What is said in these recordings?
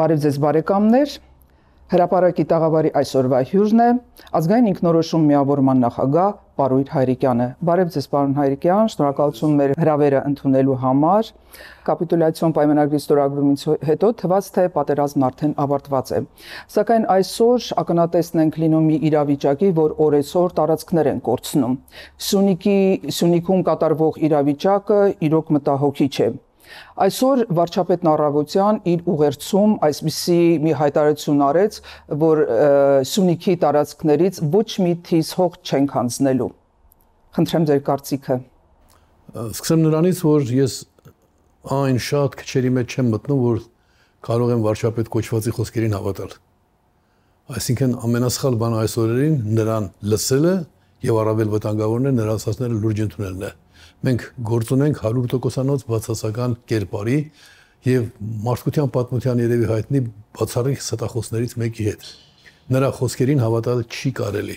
Բարև ձեզ բարեկամներ։ Հրապարակի տաղավարի այսօրվա հյուրն է ազգային ինքնորոշում միավորման նախագահ Պարույր Հայրիկյանը։ Բարև ձեզ պարոն Հայրիկյան, շնորհակալություն մեր հրավերը ընդունելու համար։ Կապիտուլյացիոն պայմանագրի ստորագրումից հետո թվաց թե պատերազմն արդեն ավարտված է։ Սակայն այսօր ականատեսն ենք լինում մի իրավիճակի, որ օրեսօր տարածքներ են կորցնում։ Սյունիքի Սյունիքում կատարվող իրավիճակը իրոք մտահոգիչ է։ իր Այսօր վարչապետ Նարավոցյան իր ուղերձում այսպիսի մի հայտարարություն արեց, որ Սյունիքի տարածքներից ոչ մի թիզ հող չենք հանձնելու։ Խնդրեմ ձեր կարծիքը։ Սկսեմ նրանից, որ ես այն շատ քչերի մեջ չեմ մտնում, որ կարող եմ վարչապետ կոչվածի խոսքերին հավատալ։ Այսինքն ամենասխալ բանը այսօրերին նրան լսելը եւ առավել վտանգավորն է նրան ասածները լուրջ ընդունելն է։ նրան մենք գործ ունենք 100%-անոց բացասական կերպարի եւ մարդկության պատմության երևի հայտնի բացառիկ ստախոսներից մեկի հետ։ Նրա խոսքերին հավատալ չի կարելի։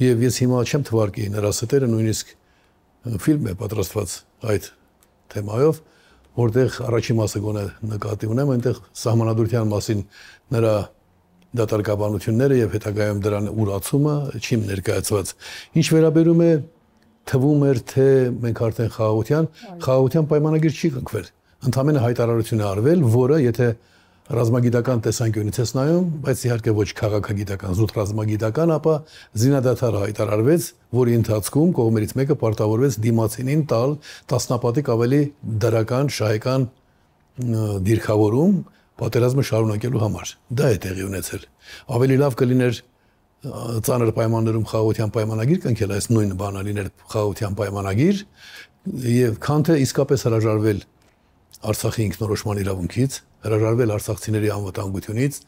Եվ ես հիմա չեմ թվարկի նրա ստերը նույնիսկ ֆիլմ է պատրաստված այդ թեմայով, որտեղ առաջին մասը գոնե նկատի ունեմ, այնտեղ սահմանադրության մասին նրա դատարկաբանությունները եւ հետագայում դրան ուրացումը չիմ ներկայացված։ Ինչ վերաբերում է թվում էր, թե մենք արդեն խաղաղության, խաղաղության պայմանագիր չի կնքվել։ Ընդամենը հայտարարություն է արվել, որը եթե ռազմագիտական տեսանկյունից ես նայում, բայց իհարկե ոչ քաղաքագիտական, զուտ ռազմագիտական, ապա զինադադար հայտարարվեց, որի ընթացքում կողմերից մեկը պարտավորվեց դիմացինին տալ տասնապատիկ ավելի դրական, շահեկան դիրքավորում պատերազմը շարունակելու համար։ Դա է տեղի ունեցել։ Ավելի լավ կլիներ ծանր պայմաններում խաղաղության պայմանագիր կնքել այս նույն բանալիներ խաղաղության պայմանագիր եւ քան թե իսկապես հրաժարվել Արցախի ինքնորոշման իրավունքից, հրաժարվել արցախցիների անվտանգությունից,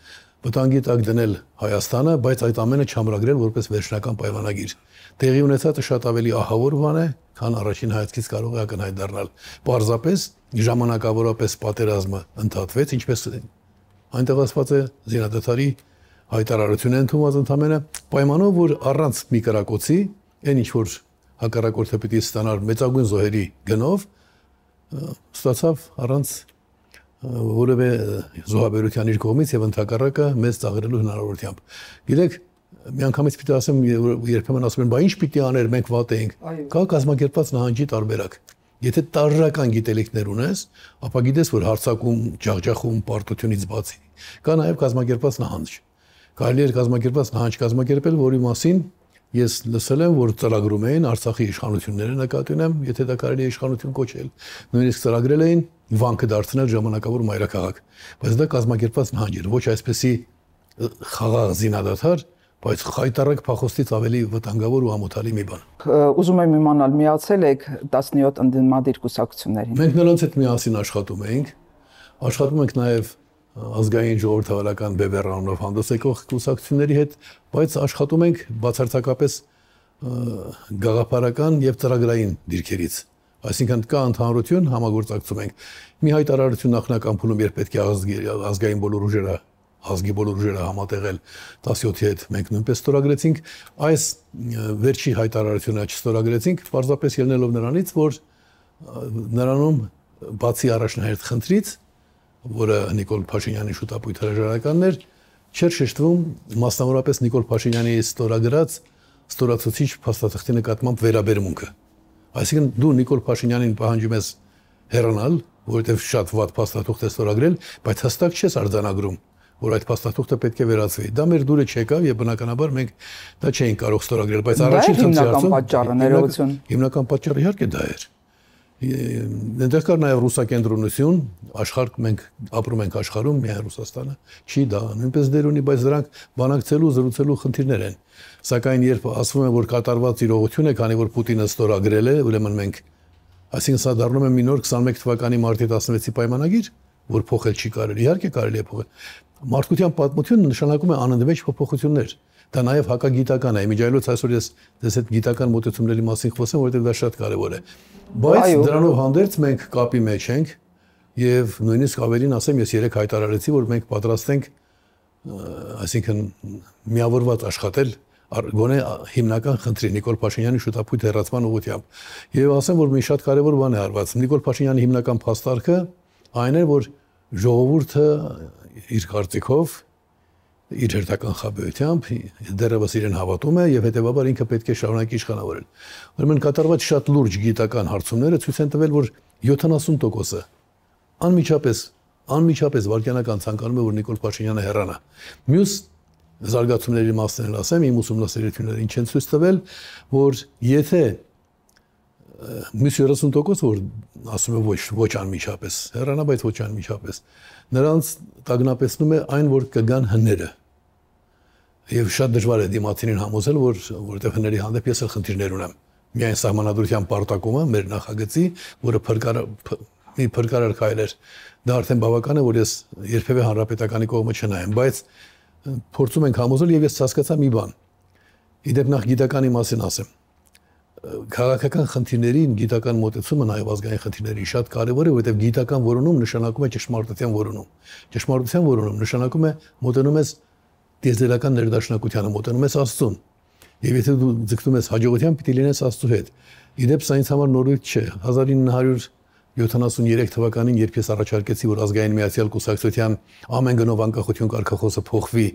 վտանգի տակ դնել Հայաստանը, բայց այդ ամենը չամրագրել որպես վերջնական պայմանագիր։ Տեղի ունեցածը շատ ավելի ահավոր բան է, քան առաջին հայացքից կարող է ակնհայտ դառնալ։ Պարզապես ժամանակավորապես պատերազմը ընդհատվեց, ինչպես այնտեղ ասված է զինադատարի հայտարարություն է ընդունված ընդամենը պայմանով, որ առանց մի կրակոցի այն ինչ որ հակառակորդը պիտի ստանար մեծագույն զոհերի գնով ստացավ առանց որևէ զոհաբերության իր կողմից եւ ընդհակառակը մեզ ծաղրելու հնարավորությամբ։ Գիտեք, միանգամից պիտի ասեմ, երբեմն ասում են, բա ինչ պիտի աներ, մենք վատ էինք։ Կա կազմակերպված նահանջի տարբերակ։ Եթե տարրական գիտելիքներ ունես, ապա գիտես, որ հարցակում, ջախջախում, պարտությունից բացի կա նաև կազմակերպված նահանջ կարելի էր կազմակերպած նահանջ կազմակերպել, որի մասին ես լսել եմ, որ ծրագրում էին Արցախի իշխանությունները նկատի ունեմ, եթե դա կարելի է իշխանություն կոչել։ Նույնիսկ ծրագրել էին վանքը դարձնել ժամանակավոր մայրաքաղաք, բայց դա կազմակերպած նահանջ էր, ոչ այսպեսի խաղաղ զինադադար, բայց խայտարակ փախոստից ավելի վտանգավոր ու ամոթալի մի բան։ Ուզում եմ իմանալ, միացել եք 17 ընդդիմադիր կուսակցություններին։ Մենք նրանց հետ միասին աշխատում էինք։ Աշխատում ենք նաև ազգային ժողովրդավարական բևեռանով հանդես եկող կուսակցությունների հետ, բայց աշխատում ենք բացարձակապես գաղափարական եւ ծրագրային դիրքերից։ Այսինքն կա ընդհանրություն, համագործակցում ենք։ Մի հայտարարություն նախնական փուլում երբ պետք է ազգի, ազգային բոլոր ուժերը ազգի բոլոր ուժերը համատեղել 17-ի հետ մենք նույնպես ստորագրեցինք այս վերջի հայտարարությունը չստորագրեցինք պարզապես ելնելով նրանից որ նրանում բացի առաջնահերթ խնդրից որը Նիկոլ Փաշինյանի շուտապույտ հրաժարականն էր, չէր շեշտվում մասնավորապես Նիկոլ Փաշինյանի ստորագրած ստորացուցիչ փաստաթղթի նկատմամբ վերաբերմունքը։ Այսինքն դու Նիկոլ Փաշինյանին պահանջում ես հեռանալ, որովհետև շատ ված փաստաթուղթ է ստորագրել, բայց հստակ չես արձանագրում, որ այդ փաստաթուղթը պետք է վերացվի։ Դա մեր դուրը չեկավ եւ բնականաբար մենք դա չէինք կարող ստորագրել, բայց առաջին ցանցի հարցում հիմնական պատճառը ներողություն։ Հիմնական պատճառը իհարկե դա էր։ Դա Այնտեղ կար նաև ռուսակենտրոնություն, աշխարհ մենք ապրում ենք աշխարհում, միայն Ռուսաստանը չի դա նույնպես դեր ունի, բայց դրանք բանակցելու, զրուցելու խնդիրներ են։ Սակայն երբ ասվում է, որ կատարված իրողություն է, քանի որ Պուտինը ստորագրել է, ուրեմն մենք այսինքն սա դառնում է մի նոր 21 թվականի մարտի 16-ի պայմանագիր, որ փոխել չի կարելի։ Իհարկե կարելի է փոխել։ Մարդկության պատմությունը նշանակում է անընդմեջ փոփոխություններ։ Դա նաև հակագիտական է։ Միջայլոց այսօր ես դες այդ գիտական մոտեցումների մասին խոսեմ, որովհետև դա շատ կարևոր է։ Բայց դրանով հանդերձ մենք կապի մեջ ենք եւ նույնիսկ ավելին ասեմ, ես երեք հայտարարեցի, որ մենք պատրաստ ենք այսինքն միավորված աշխատել գոնե հիմնական խնդրի Նիկոլ Փաշինյանի շուտապույտ հերացման ուղղությամբ։ Եվ ասեմ, որ մի շատ կարևոր բան է արված։ Նիկոլ Փաշինյանի հիմնական փաստարկը այն է, որ ժողովուրդը իր կարծիքով իր հերթական խաբեությամբ դեռևս իրեն հավատում է եւ հետեւաբար ինքը պետք է շարունակի իշխանավորել։ Ուրեմն կատարված շատ լուրջ գիտական հարցումները ցույց են տվել, որ 70%-ը անմիջապես անմիջապես վարքյանական ցանկանում է որ Նիկոլ Փաշինյանը հեռանա։ Մյուս զարգացումների մասն էլ ասեմ, իմ ուսումնասիրությունները ինչ են ցույց տվել, որ եթե մյուս 30% որ ասում է ոչ ոչ անմիջապես հեռանա, բայց ոչ անմիջապես նրանց տագնապեցնում է այն, որ կգան հները Եվ շատ դժվար է դիմացինին համոզել, որ որտեղ հների հանդեպ ես էլ խնդիրներ ունեմ։ Միայն սահմանադրության պարտակումը մեր նախագծի, որը փրկար մի փրկարար քայլ էր, դա արդեն բավական է, որ ես երբևէ հանրապետականի կողմը չնայեմ, բայց փորձում ենք համոզել եւ ես հասկացա մի բան։ Իդեպ նախ գիտականի մասին ասեմ։ Քաղաքական խնդիրներին գիտական մոտեցումը նաև ազգային խնդիրներին շատ կարևոր է, որովհետև գիտական որոնում նշանակում է ճշմարտության որոնում։ Ճշմարտության որոնում նշանակում է մոտենում ես դիեզելական ներդաշնակությանը մոտենում ես Աստծուն։ Եվ եթե դու ձգտում ես հաջողության, պիտի լինես Աստծու հետ։ Իդեպ սա ինձ համար նորույթ չէ։ 1973 թվականին, երբ ես առաջարկեցի, որ ազգային միացյալ կուսակցության ամեն գնով անկախություն կարգախոսը փոխվի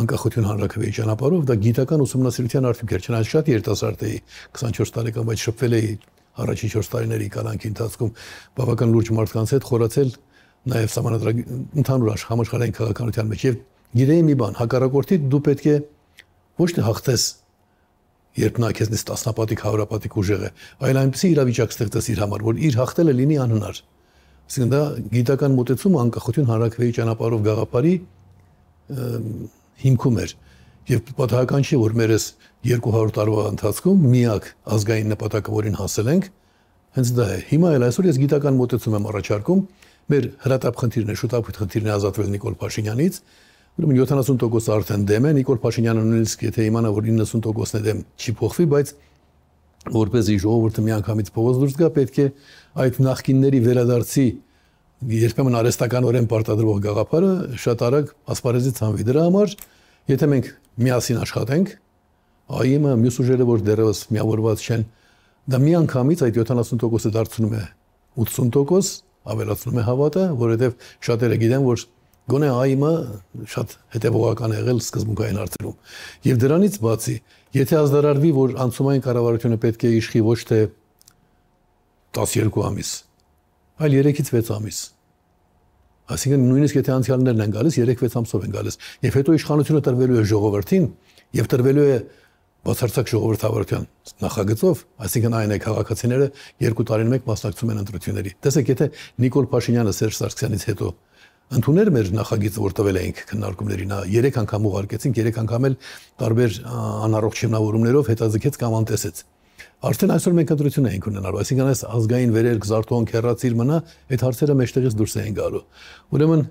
անկախություն հանրակրվեի ճանապարհով, դա գիտական ուսումնասիրության արդյունք էր։ Չնայած շատ երիտասարդ էի, 24 տարեկան, բայց շփվել էի առաջին 4 տարիների կանանքի ընթացքում բավական լուրջ մարդկանց հետ, խորացել նաև համանդրագ ընդհանուր աշխարհային քաղաքականության մեջ եւ Գիտեի մի բան, հակառակորդի դու պետք է ոչ թե հաղթես, երբ նա քեզնից տասնապատիկ, հարյուրապատիկ ուժեղ է, այլ այնպեսի իրավիճակ ստեղծես իր համար, որ իր հաղթելը լինի անհնար։ Այսինքն դա գիտական մոտեցումը անկախություն հանրակրվեի ճանապարհով գաղափարի հիմքում էր։ Եվ պատահական չէ, որ մեր այս 200 տարվա ընթացքում միակ ազգային նպատակը, որին հասել ենք, հենց դա է։ Հիմա էլ այսօր ես գիտական մոտեցում եմ առաջարկում, մեր հրատապ խնդիրն է, շուտապույտ խնդիրն է ազատվել Նիկոլ Փաշինյանից, Ուրեմն 70% արդեն դեմ է Նիկոլ Փաշինյանը նույնիսկ եթե իմանա որ 90%-ն է դեմ չի փոխվի, բայց որպեսզի ժողովուրդը միանգամից փողոց դուրս գա, պետք է այդ նախկինների վերադարձի երբեմն արհեստականորեն պարտադրվող գաղափարը շատ արագ ասպարեզի ցանվի դրա համար, եթե մենք միասին աշխատենք, ԱԻՄ-ը մյուս ուժերը որ դեռևս միավորված չեն, դա միանգամից այդ 70%-ը դարձնում է 80%, ավելացնում է հավատը, որովհետև շատերը գիտեն, որ Գոնե ԱԻՄ-ը շատ հետևողական եղել սկզբունքային հարցերում։ Եվ դրանից բացի, եթե ազդարարվի, որ անցումային կառավարությունը պետք է իշխի ոչ թե 12 ամիս, այլ 3-ից 6 ամիս, Այսինքն նույնիսկ եթե անցյալներն են գալիս 3-6 ամսով են գալիս, եւ հետո իշխանությունը տրվելու է ժողովրդին եւ տրվելու է բացարձակ ժողովրդավարության նախագծով, այսինքն այն է քաղաքացիները 2 տարին մեկ մասնակցում են ընտրությունների։ Տեսեք, եթե Նիկոլ Փաշինյանը Սերժ Սարգսյանից հետո ընդուներ մեր նախագիծը, որ տվել էինք քննարկումներին, 3 անգամ ուղարկեցինք, 3 անգամ էլ տարբեր անառողջ շնորհումներով հետազգեց կամ անտեսեց։ Արդեն այսօր մենք ընտրություն ենք ունենալու, այսինքն այս ազգային վերերք զարթոն քերացիր մնա, այդ հարցերը մեջտեղից դուրս են գալու։ Ուրեմն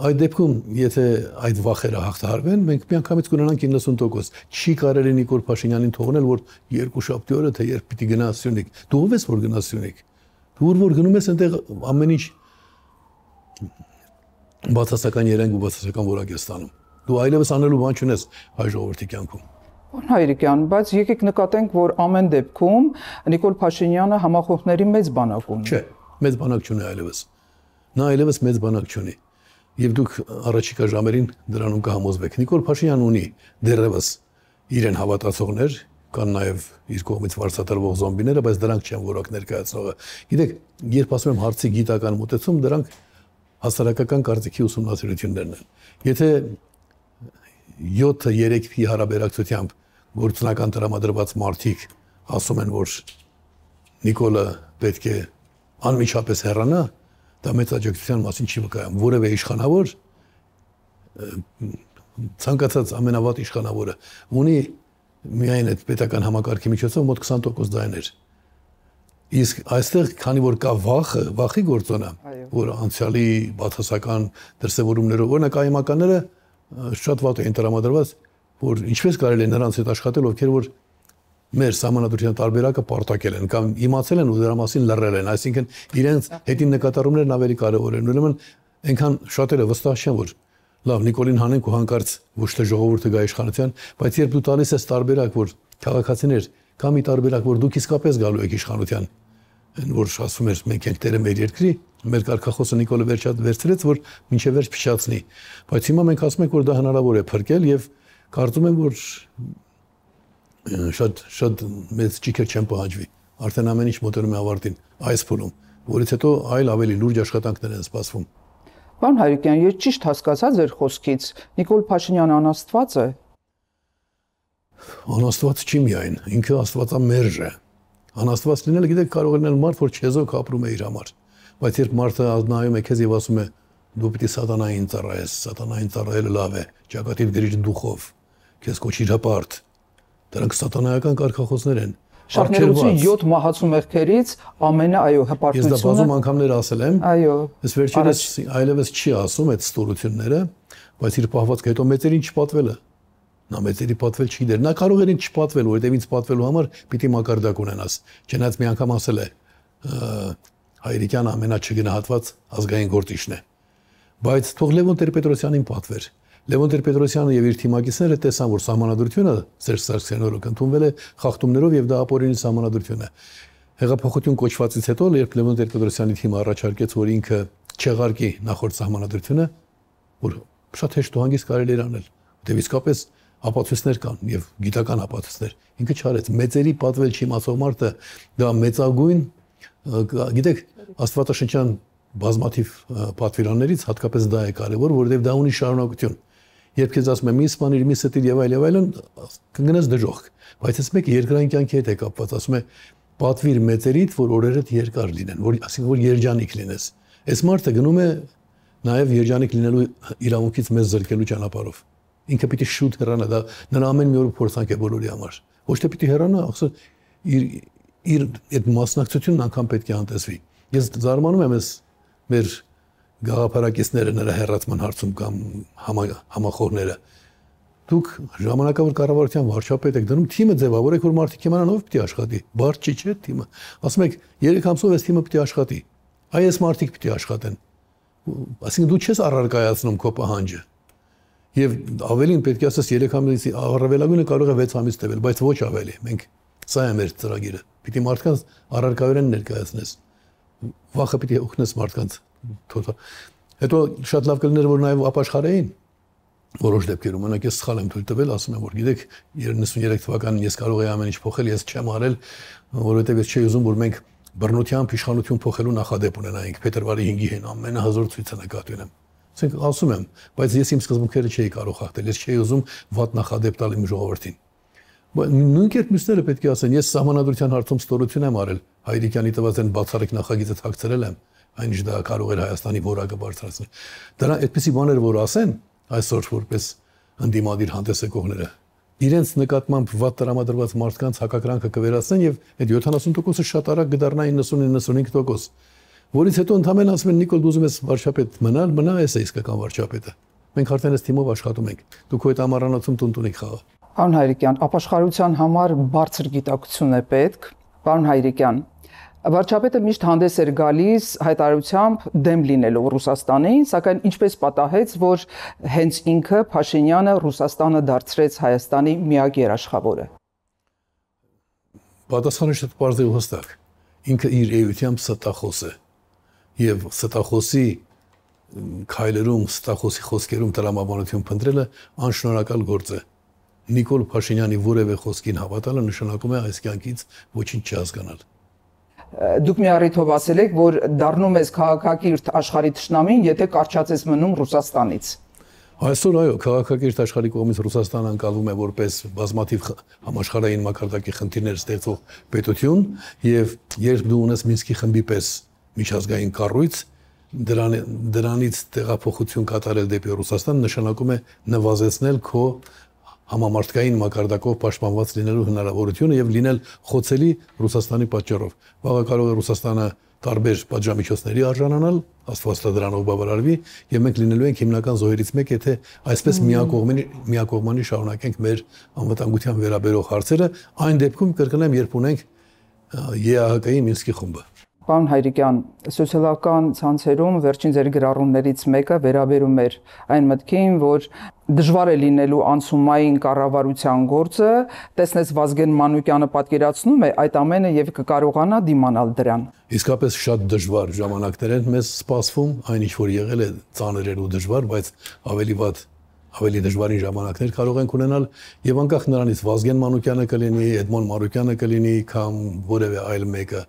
Այդ դեպքում, եթե այդ վախերը հաղթահարվեն, մենք միանգամից կունենանք 90%։ Չի կարելի Նիկոլ Փաշինյանին թողնել, որ երկու շաբթի օրը թե երբ պիտի գնա Սյունիք։ Դու ով ես որ գնա Սյունիք։ Դու որ որ գնում ես այնտեղ ամեն ինչ բացասական երանգ ու բացասական որակ է ստանում։ Դու այլևս անելու բան չունես հայ ժողովրդի կյանքում։ Հայրիկյան, բայց եկեք նկատենք, որ ամեն դեպքում Նիկոլ Փաշինյանը համախոհների մեծ բանակ ունի։ Չէ, մեծ բանակ չունի այլևս։ Նա այլևս մեծ բանակ չունի։ Եվ դուք առաջիկա ժամերին դրանում կհամոզվեք։ Նիկոլ Փաշինյանն ունի դեռևս իրեն հավատացողներ, կան նաև իր կողմից վարձատրվող զոմբիները, բայց դրանք չեն որակ ներկայացնողը։ Գիտեք, երբ ասում եմ հարցի գիտական մոտեցում, դրանք հասարակական կարծիքի ուսումնասիրություններն են։ Եթե 7-3 փի հարաբերակցությամբ գործնական դրամադրված մարդիկ ասում են, որ Նիկոլը պետք է անմիջապես հեռանա, դա մեծ աջակցության մասին չի վկայում։ Որևէ իշխանավոր ցանկացած ամենավատ իշխանավորը ունի միայն այդ պետական համակարգի միջոցով մոտ 20% դայներ։ դա Իսկ այստեղ քանի որ կա վախը, վախի գործոնը, որ անցյալի բացասական դրսևորումներով օրինակ այմականները շատ վատ են տրամադրված, որ ինչպես կարելի է նրանց հետ աշխատել, ովքեր որ մեր համանadrության տարբերակը պարտակել են կամ իմացել են ու դրա մասին լռել են, այսինքն իրենց հետին նկատառումներն ավելի կարևոր են։ Ուրեմն այնքան շատերը վստահ չեն, որ լավ Նիկոլին հանենք ու հանկարծ ոչ թե ժողովուրդը գա իշխանության, բայց երբ դու տալիս ես տարբերակ, որ քաղաքացիներ կամ ի տարբերակ, որ դուք իսկապես գալու եք իշխանության, այն որ ասում էր մենք ենք տերը մեր երկրի, մեր կարկախոսը Նիկոլը վերջած վերցրեց, որ մինչև վերջ փչացնի։ Բայց հիմա մենք ասում ենք, որ դա հնարավոր է փրկել եւ կարծում եմ, որ շատ շատ մեծ ճիքեր չեն պահանջվի։ Արդեն ամեն ինչ մոտենում է ավարտին այս փուլում, որից հետո այլ ավելի լուրջ աշխատանքներ են սպասվում։ Պարոն Հայրիկյան, ես ճիշտ հասկացա ձեր խոսքից, Նիկոլ Փաշինյանը անաստված է։ Անաստված չի միայն, ինքը աստվածամերժ է։ Ա, Անաստված լինելը գիտեք կարող է լինել մարդ, որ չեզոք ապրում է իր համար, բայց երբ մարդը ազնայում է քեզ եւ ասում է դու պիտի սատանային ծառայես, սատանային ծառայելը լավ է, ճակատիդ գրիչ դուխով, քեզ կոչիր հպարտ։ Դրանք սատանայական կարգախոսներ են։ Շարքերուցի 7 մահացու մեղքերից ամենը այո հպարտությունը Ես դա բազում անգամներ ասել եմ։ Այո։ Ես վերջերս այլևս չի ասում այդ ստորությունները, բայց իր պահվածքը հետո մեծերին չպատվել է նա մեծերի պատվել չի դեր։ Նա կարող էր ինձ չպատվել, որովհետև ինձ պատվելու համար պիտի մակարդակ ունենաս։ Չնայած մի անգամ ասել է հայերիկյան ամենաչգնահատված ազգային գործիչն է։ Բայց թող Լևոն Տեր-Պետրոսյանին պատվեր։ Լևոն Տեր-Պետրոսյանը եւ իր թիմակիցները տեսան, որ համանadrությունը Սերժ Սարգսյանի օրոք ընդունվել է խախտումներով եւ դա ապօրինի համանadrություն է։ Հեղափոխություն կոչվածից հետո, երբ Լևոն Տեր-Պետրոսյանի թիմը առաջարկեց, որ ինքը չեղարկի նախորդ համանadrությունը, որ շատ հեշտ ու հանգիստ կարելի էր անել, որտեղ իսկապես հապացույցներ կան եւ գիտական հապացույցներ։ Ինքը չարեց։ Մեծերի պատվել չի իմացող մարդը դա մեծագույն գիտեք աստվածաշնչյան բազմաթիվ պատվիրաններից հատկապես դա է կարևոր, որովհետեւ դա ունի շարունակություն։ Երբ քեզ ասում եմ մի սպանիր, մի ստիր եւ այլ եւ այլն, կգնաս դժոխք։ Բայց ես մեկ երկրային կյանքի հետ է կապված, ասում է պատվիր մեծերիդ, որ օրերդ երկար լինեն, որ ասենք որ երջանիկ լինես։ Այս մարդը գնում է նաև երջանիկ լինելու իրավունքից մեզ զրկելու ճանապարհով ինքը պիտի շուտ հեռանա դա նրա ամեն մի օրը փորձանք է բոլորի համար ոչ թե պիտի հեռանա ասա իր իր այդ մասնակցությունն անգամ պետք է անտեսվի ես զարմանում եմ ես մեր գաղափարակիցները նրա հերացման հարցում կամ համախոհները դուք ժամանակավոր կառավարության վարչապետ եք դնում թիմը ձևավորեք որ մարդիկ իմանան ով պիտի աշխատի բարձ չի չէ թիմը ասում եք 3 ամսով այս թիմը պիտի աշխատի այ այս մարդիկ պիտի աշխատեն այսինքն դու չես առարկայացնում քո պահանջը Եվ ավելին պետք է ասես 3 ամսից առավելագույնը կարող է 6 ամիս տևել, բայց ոչ ավելի։ Մենք սա է մեր ծրագիրը։ Պիտի մարդկանց առարկայորեն ներկայացնես։ Վախը պիտի օգնես մարդկանց թոթա։ Հետո շատ լավ կլներ որ նաև ապաշխարեին որոշ դեպքերում մենակ ես սխալ եմ թույլ տվել, ասում եմ որ գիտեք 93 թվականին ես կարող եի ամեն ինչ փոխել, ես չեմ արել, որովհետև ես չէի ուզում որ մենք բռնությամբ իշխանություն փոխելու նախադեպ ունենայինք փետրվարի 5-ի հեն ամենահզոր ցույցը նկատի ունեմ ասենք ասում եմ, բայց ես իմ սկզբունքերը չէի կարող հաղթել, ես չէի ուզում վատ նախադեպ տալ իմ ժողովրդին։ Նույնքերտ մյուսները պետք է ասեն, ես համանadrության հարցում ստորություն եմ արել, Հայրիկյանի տված են բացառիկ նախագիծը թաքցրել եմ, այն ինչ դա կարող էր Հայաստանի որակը բարձրացնել։ Դրա այդպիսի բաներ որ ասեն այսօր որպես ընդդիմադիր հանդես եկողները, իրենց նկատմամբ վատ տրամադրված մարդկանց հակակրանքը կվերացնեն եւ այդ 70%-ը շատ արագ կդառնա 90-95% որից հետո ընդամենը ասում են Նիկոլ դու ուզում ես վարչապետ մնալ, մնա ես է իսկական վարչապետը։ Մենք արդեն այս թիմով աշխատում ենք։ Դուք այդ ամառանոցում տուն տունիկ խաղա։ Պարոն Հայրիկյան, ապաշխարության համար բարձր գիտակցություն է պետք։ Պարոն Հայրիկյան, Վարչապետը միշտ հանդես էր գալիս հայտարարությամբ դեմ լինելով Ռուսաստանին, սակայն ինչպես պատահեց, որ հենց ինքը Փաշինյանը Ռուսաստանը դարձրեց Հայաստանի միակ երաշխավորը։ Պատասխանը շատ բարձր ու հստակ։ Ինքը իր էությամբ ստախոս է եւ ստախոսի քայլերում, ստախոսի խոսքերում տրամաբանություն փնտրելը անշնորհակալ գործ է։ Նիկոլ Փաշինյանի որևէ խոսքին հավատալը նշանակում է այս կյանքից ոչինչ չհասկանալ դուք մի առիթով ասել եք, որ դառնում ես քաղաքակիրթ աշխարհի ճշնամին, եթե կարճացես մնում Ռուսաստանից։ Այսօր այո, քաղաքակիրթ աշխարհի կողմից Ռուսաստանը անցալվում է որպես բազմաթիվ համաշխարհային մակարդակի խնդիրներ ստեղծող պետություն, եւ երբ դու ունես Մինսկի խմբի պես միջազգային կառույց դրան դրանից տեղափոխություն կատարել դեպի Ռուսաստան նշանակում է նվազեցնել քո համամարտկային մակարդակով պաշտպանված լինելու հնարավորությունը եւ լինել խոցելի Ռուսաստանի պատճառով։ Բաղա կարող է Ռուսաստանը տարբեր պատժամիջոցների արժանանալ, Աստված տա դրանով բավարարվի եւ մենք լինելու ենք հիմնական զոհերից մեկ, եթե այսպես միակողմանի միակողմանի շարունակենք մեր անվտանգության վերաբերող հարցերը, այն դեպքում կրկնեմ, երբ ունենք ԵԱՀԿ-ի Մինսկի խումբը։ Պարոն Հայրիկյան, սոցիալական ցանցերում վերջին ձեր գրառումներից մեկը վերաբերում էր այն մտքին, որ դժվար է լինելու անցումային կառավարության գործը, տեսնես Վազգեն Մանուկյանը պատկերացնում է այդ ամենը եւ կկարողանա դիմանալ դրան։ Իսկապես շատ դժվար ժամանակներ են մեզ սպասվում, այն ինչ որ եղել է ծանր ու դժվար, բայց ավելի վատ ավելի դժվարին ժամանակներ կարող ենք ունենալ եւ անկախ նրանից Վազգեն Մանուկյանը կլինի, Էդմոն Մարուկյանը կլինի կամ որևէ այլ մեկը,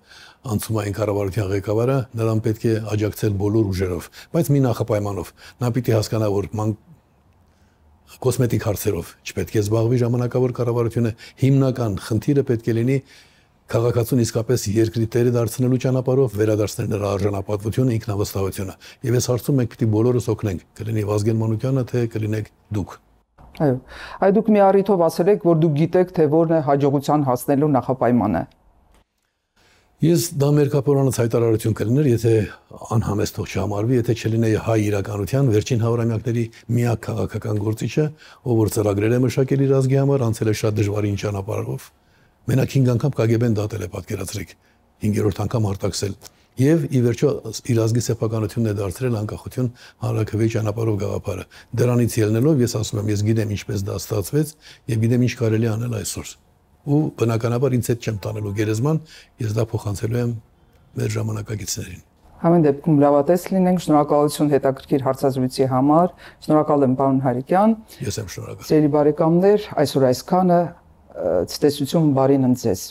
անցումային կառավարության ղեկավարը նրան պետք է աջակցել բոլոր ուժերով, բայց մի նախապայմանով։ Նա պիտի հասկանա, որ ման կոսմետիկ հարցերով չպետք է զբաղվի ժամանակավոր կառավարությունը, հիմնական խնդիրը պետք է լինի քաղաքացուն իսկապես երկրի տերը դարձնելու ճանապարհով վերադարձնել նրա արժանապատվությունը, ինքնավստահությունը։ Եվ այս հարցում մենք պիտի բոլորս օգնենք, կլինի Վազգեն Մանուկյանը, թե կլինեք դուք։ Այո։ Այդ դուք մի առիթով ասել եք, որ դուք գիտեք, թե որն է հաջողության հասնելու նախապայմանը։ Ես դա մեր կապորանից հայտարարություն կլիներ, եթե անհամես թող չհամարվի, եթե չլինեի հայ իրականության վերջին հարյուրամյակների միակ քաղաքական գործիչը, ով որ ծրագրեր է մշակել իր ազգի համար, անցել է շատ դժվարին ճանապարհով։ Մենակ 5 անգամ ԿԳԲ-ն դատել է պատկերացրեք, 5-րդ անգամ արտաքսել եւ ի վերջո իր ազգի սեփականությունն է դարձրել անկախություն հանրակրվի ճանապարհով գաղափարը։ Դրանից ելնելով ես ասում եմ, ես գիտեմ ինչպես դա ստացվեց եւ գիտեմ ինչ կարելի անել այսօր ու բնականաբար ինձ հետ չեմ տանելու գերեզման, ես դա փոխանցելու եմ մեր ժամանակակիցներին։ Համեն դեպքում լավատես լինենք, շնորհակալություն հետաքրքիր հարցազրույցի համար։ Շնորհակալ եմ պարոն Հարիկյան։ Ես եմ շնորհակալ։ Ձերի բարեկամներ, այսօր այսքանը ցտեսություն բարին ընձեզ։